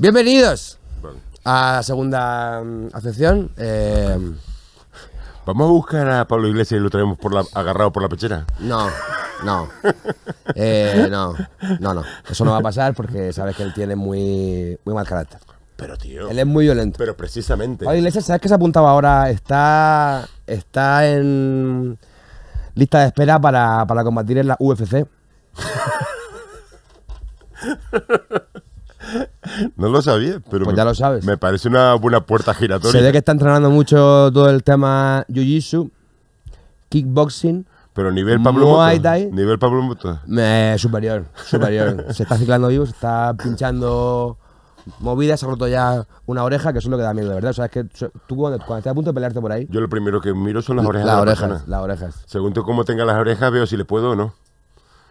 Bienvenidos a segunda mm, acepción. Eh, Vamos a buscar a Pablo Iglesias y lo traemos por la, agarrado por la pechera. no, eh, no. no, no, Eso no va a pasar porque sabes que él tiene muy, muy mal carácter. Pero tío, Él es muy violento. Pero precisamente. Pablo Iglesias, ¿sabes qué se apuntaba ahora? Está, está en lista de espera para, para combatir en la UFC. No lo sabía, pero. Pues ya me, lo sabes. Me parece una buena puerta giratoria. Se ve que está entrenando mucho todo el tema Jiu-Jitsu, kickboxing. Pero nivel Pablo Muay Nivel Pablo Moto. superior, superior. se está ciclando vivo, se está pinchando movidas, se ha roto ya una oreja, que eso es lo que da miedo, de verdad. O sea, es que tú cuando, estás a punto de pelearte por ahí. Yo lo primero que miro son las orejas. Las la orejas, persona. las orejas. Según tú cómo tenga las orejas, veo si le puedo o no.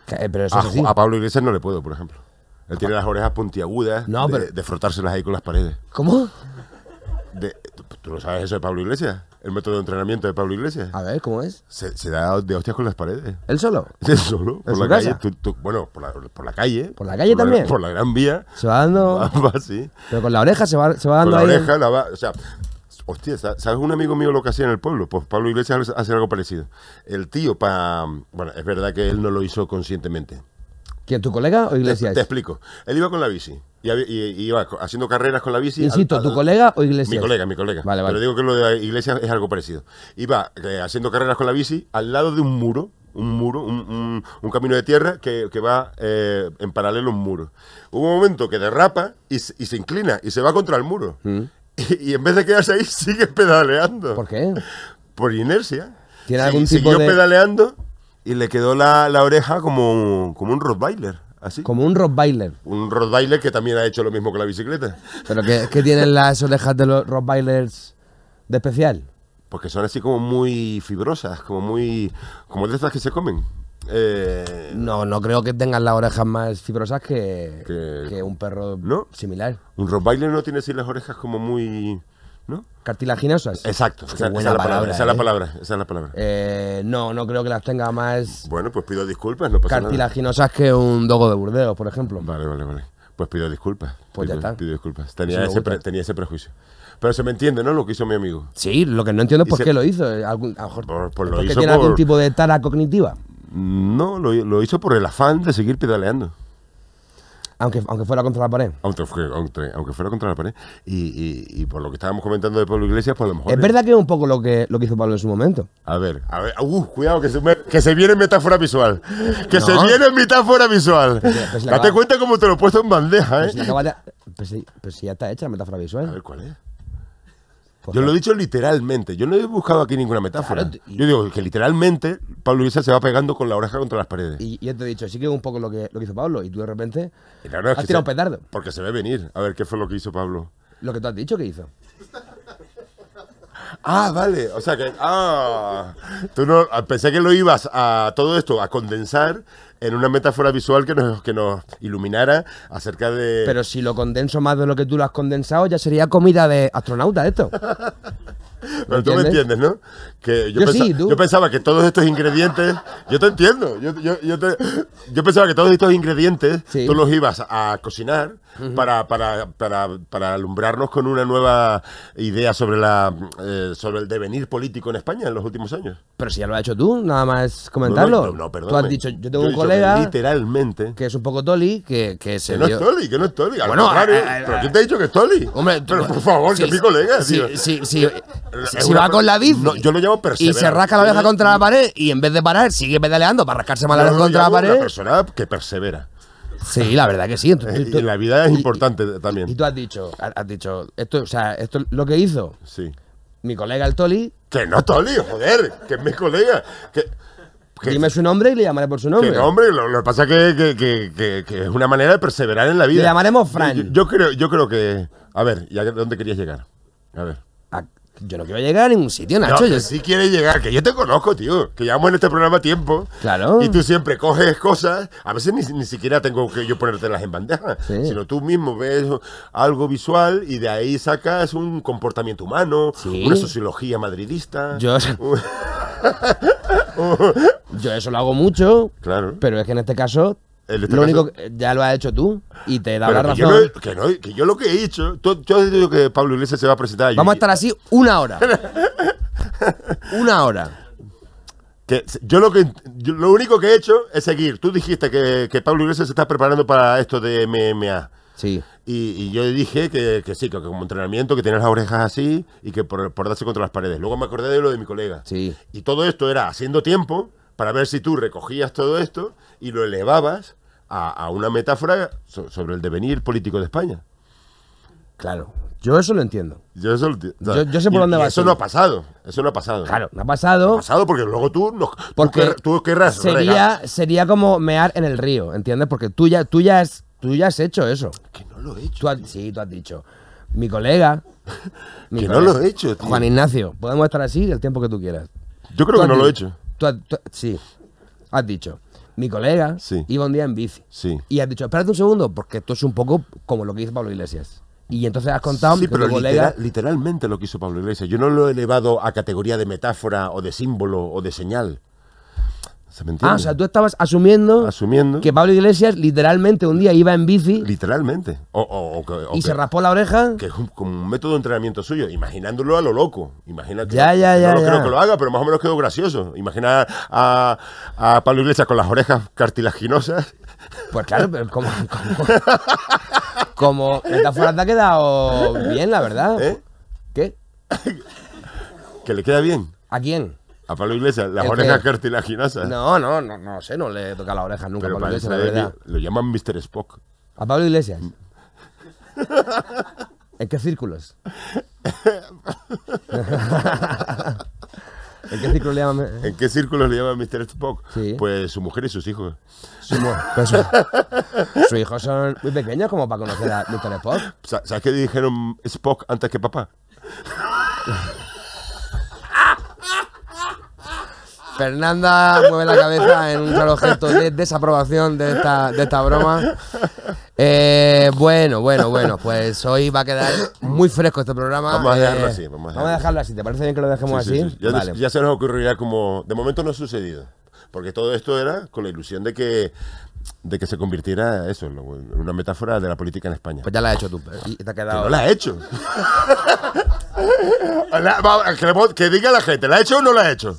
pero eso a Pablo Iglesias no le puedo, por ejemplo. Él tiene las orejas puntiagudas de, frotárselas ahí con las paredes. ¿Cómo? ¿Tú no sabes eso de Pablo Iglesias? El método de entrenamiento de Pablo Iglesias. A ver, ¿cómo es? Se, da de hostias con las paredes. ¿Él solo? Él solo. por la calle. bueno, por la, calle. ¿Por la calle también? por la gran vía. Se va dando. Pero con la oreja se va, se va dando ahí. la Oreja, la va, o sea, hostia, ¿sabes un amigo mío lo que hacía en el pueblo? Pues Pablo Iglesias hace algo parecido. El tío, para. Bueno, es verdad que él no lo hizo conscientemente. ¿Quién, tu colega o Iglesia? Te, explico. Él iba con la bici. Y, iba haciendo carreras con la bici. Insisto, ¿tu colega o Iglesia. Mi colega, mi colega. Vale, vale. Pero digo que lo de Iglesias es algo parecido. Iba eh, haciendo carreras con la bici al lado de un muro, un muro, un, camino de tierra que, va eh, en paralelo a un muro. Hubo un momento que derrapa y, se inclina y se va contra el muro. Mm. Y, en vez de quedarse ahí, sigue pedaleando. ¿Por qué? Por inercia. ¿Tiene algún tipo siguió pedaleando y le quedó la, oreja como, como un Rottweiler. Así. Como un Rottweiler. Un Rottweiler que también ha hecho lo mismo con la bicicleta. ¿Pero qué, tienen las orejas de los Rottweilers de especial? Porque son así como muy fibrosas, como muy. como de estas que se comen. Eh, no, no creo que tengan las orejas más fibrosas que, que, un perro ¿no? similar. Un Rottweiler no tiene así las orejas como muy. ¿no? Cartilaginosas. Exacto, esa, es la ¿eh? palabra, esa es la palabra. Eh, no, no creo que las tenga más. Bueno, pues pido disculpas, no Cartilaginosas que un dogo de Burdeos, por ejemplo. Vale, vale, vale. Pues pido disculpas. Pues pido, ya está. disculpas. Tenía, ese prejuicio. Pero se me entiende, ¿no? Lo que hizo mi amigo. Sí, lo que no entiendo es por qué lo hizo. Eh, algún, a lo mejor, por, tiene algún tipo de tara cognitiva? No, lo, lo hizo por el afán de seguir pedaleando aunque, aunque fuera contra la pared. Aunque, fuera contra la pared. Y, y, por lo que estábamos comentando de Pablo Iglesias, pues a lo mejor. Es verdad que es un poco lo que, lo hizo Pablo en su momento. A ver, a ver. Uh, cuidado, que se, viene metáfora visual. Que se viene metáfora visual. Date cuenta cómo te lo he puesto en bandeja, ¿eh? Pues, si ya está hecha la metáfora visual. A ver, ¿cuál es? Yo lo he dicho literalmente. Yo no he buscado aquí ninguna metáfora. yo digo que literalmente Pablo Iglesias se va pegando con la oreja contra las paredes. Y, yo te he dicho, sí que es un poco lo que, lo que hizo Pablo. Y tú de repente has tirado un petardo. Porque se ve venir. A ver, ¿qué fue lo que hizo Pablo? Lo que tú has dicho que hizo. Ah, vale. O sea que. Ah. Tú no, ah, pensé que lo ibas a todo esto, a condensar en una metáfora visual que nos, que nos iluminara acerca de. Pero si lo condenso más de lo que tú lo has condensado, ya sería comida de astronauta esto. Pero tú me entiendes, ¿no? yo, pensaba, que todos estos ingredientes, yo te entiendo, yo, yo pensaba que todos estos ingredientes tú los ibas a cocinar para, para, para, para, alumbrarnos con una nueva idea sobre, la, eh, sobre el devenir político en España en los últimos años. Pero si ya lo has hecho tú, nada más comentarlo. No, no, perdón. Tú has dicho, yo tengo un colega... Que literalmente. Que es un poco Toli, que, que se... no es Toli, que no es Toli. Eh, eh, ¿pero quién te ha dicho que es Toli? Hombre, pero por favor, que es mi colega, si va con la bici. yo lo llamo y se rasca la oreja contra la pared y en vez de parar sigue pedaleando para rascarse más la oreja contra la pared. Una persona que persevera. Sí, la verdad que sí. Entonces, la vida es importante también. Y, tú has dicho, has dicho, esto, o sea, esto lo que hizo. Sí. Mi colega el Toli. Que no Toli, joder, que es mi colega. Que, Dime su nombre y le llamaré por su nombre. Que nombre, lo, lo que pasa es que, es una manera de perseverar en la vida. Le llamaremos Frank. Yo, creo, yo creo que. A ver, ¿y a dónde querías llegar? A ver. Yo no quiero llegar a un sitio, Nacho. No, sí quieres llegar, que yo te conozco, tío. Que llevamos en este programa tiempo. Claro. Y tú siempre coges cosas. A veces ni, ni siquiera tengo que yo ponértelas en bandeja. Sí. Sino tú mismo ves algo visual y de ahí sacas un comportamiento humano, una sociología madridista. Yo. yo eso lo hago mucho. Claro. Pero es que en este caso lo único que ya lo has hecho tú y te da la razón. Que yo, lo que he hecho, yo he dicho que Pablo Iglesias se va a presentar. Vamos a estar así una hora. una hora. Que yo lo que lo único que he hecho es seguir. Tú dijiste que, Pablo Iglesias se está preparando para esto de MMA. Sí. Y, yo dije que, sí, que, como entrenamiento, que tenías las orejas así y que por, por, darse contra las paredes. Luego me acordé de lo de mi colega. Sí. Y todo esto era haciendo tiempo, para ver si tú recogías todo esto y lo elevabas a, una metáfora sobre el devenir político de España. Claro, yo eso lo entiendo. Yo, eso yo, sé por dónde va. Eso no ha pasado. Eso no ha pasado. Claro, no ha pasado. ha pasado porque luego tú, porque tú, Sería, sería como mear en el río, ¿entiendes? Porque tú ya, tú ya, has, tú ya has hecho eso. Que no lo he hecho. sí, tú has dicho. Mi colega. que no lo he hecho, Juan Ignacio, podemos estar así el tiempo que tú quieras. Yo creo que no lo he hecho sí, has dicho, mi colega iba un día en bici. Y has dicho, espérate un segundo, porque esto es un poco como lo que dice Pablo Iglesias. Y entonces has contado sí, pero literalmente lo que hizo Pablo Iglesias. Yo no lo he elevado a categoría de metáfora o de símbolo o de señal. Ah, o sea, tú estabas asumiendo, que Pablo Iglesias literalmente un día iba en bici. Literalmente. y se raspó la oreja. Que es como un método de entrenamiento suyo, imaginándolo a lo loco. Imagina que, ya, ya, ya, no creo que lo haga, pero más o menos quedó gracioso. Imagina a, Pablo Iglesias con las orejas cartilaginosas. Pues claro, pero como, como, como metáfora te ha quedado bien, la verdad. ¿Eh? ¿Qué? ¿Que le queda bien? ¿A quién? A Pablo Iglesias, las orejas y cartilaginosas. No, no, no, no sé, no le toca la oreja nunca a Pablo Iglesias, la verdad. Lo llaman Mr. Spock. ¿A Pablo Iglesias? Mm. ¿En qué círculos? ¿En qué círculo le llaman? ¿En qué círculos le llaman Mr. Spock? Sí. Pues su mujer y sus hijos. Sus mujer, su, pues Sus hijos son muy pequeños como para conocer a Mr. Spock. ¿Sabes qué dijeron Spock antes que papá? Fernanda mueve la cabeza en un claro gesto de desaprobación de esta, de esta broma. Eh, bueno, bueno, bueno, pues hoy va a quedar muy fresco este programa. Vamos a eh, dejarlo así. Vamos a dejarlo, así. ¿Te parece bien que lo dejemos así? Ya, se nos ocurrirá como. De momento no ha sucedido. Porque todo esto era con la ilusión de que de que se convirtiera eso, una metáfora de la política en España. Pues ya la has hecho tú. Y te ha quedado... no la has hecho. que, que, diga la gente, ¿la ha hecho o no la ha hecho?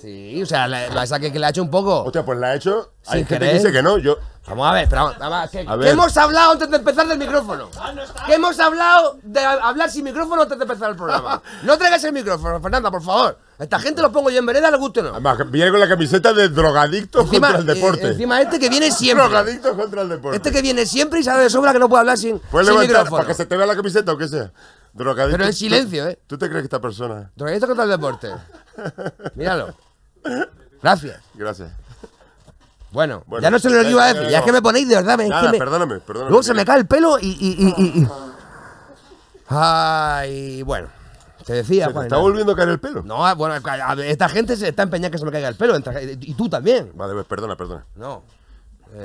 Sí, o sea, la, la que le ha hecho un poco. Hostia, pues la ha hecho. Hay gente que dice que no. Yo, Vamos a ver, pero vamos, A ver. hemos hablado antes de empezar del micrófono. Ah, ¿Qué hemos hablado de hablar sin micrófono antes de empezar el programa. No traigas el micrófono, Fernanda, por favor. esta gente lo pongo yo en vereda, le guste o no. además, viene con la camiseta de drogadicto contra el eh, deporte. encima este que viene siempre. drogadicto contra el deporte. Este que viene siempre y sabe de sobra que no puede hablar sin, Puedes sin levantar para que se te vea la camiseta o qué sea. Drogadicto. Pero en silencio, ¿eh? ¿Tú te crees que esta persona? Drogadicto contra el deporte. Míralo. Gracias. Gracias. Bueno, ya no sé lo que iba a decir, ya es que me ponéis de verdad. Nada, perdóname, perdóname. Luego se me cae el pelo y. y, y, y Ay, bueno. Te decía, ¿Se está volviendo a caer el pelo? No, ah, bueno, esta gente se está empeñada que se me caiga el pelo. Y tú también. Vale, pues perdona, perdona. No.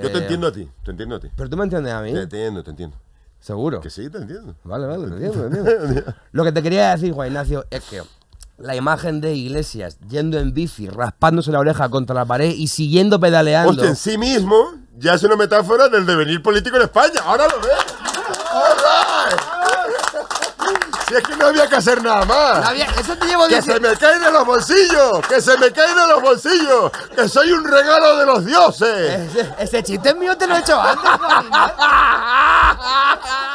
Yo te eh, entiendo a ti, te entiendo a ti. Pero tú me entiendes a mí. Te entiendo, te entiendo. ¿Seguro? Que sí, te entiendo. Vale, vale, te entiendo, te entiendo. Lo que te quería decir, Juan Ignacio, es que la imagen de Iglesias yendo en bici, raspándose la oreja contra la pared y siguiendo pedaleando. Hostia, en sí mismo ya es una metáfora del devenir político en España. Ahora lo ves. Si es que no había que hacer nada más. Eso te llevo que se me caen de los bolsillos. Que se me caen de los bolsillos. Que soy un regalo de los dioses. Ese, chiste mío te lo he hecho antes.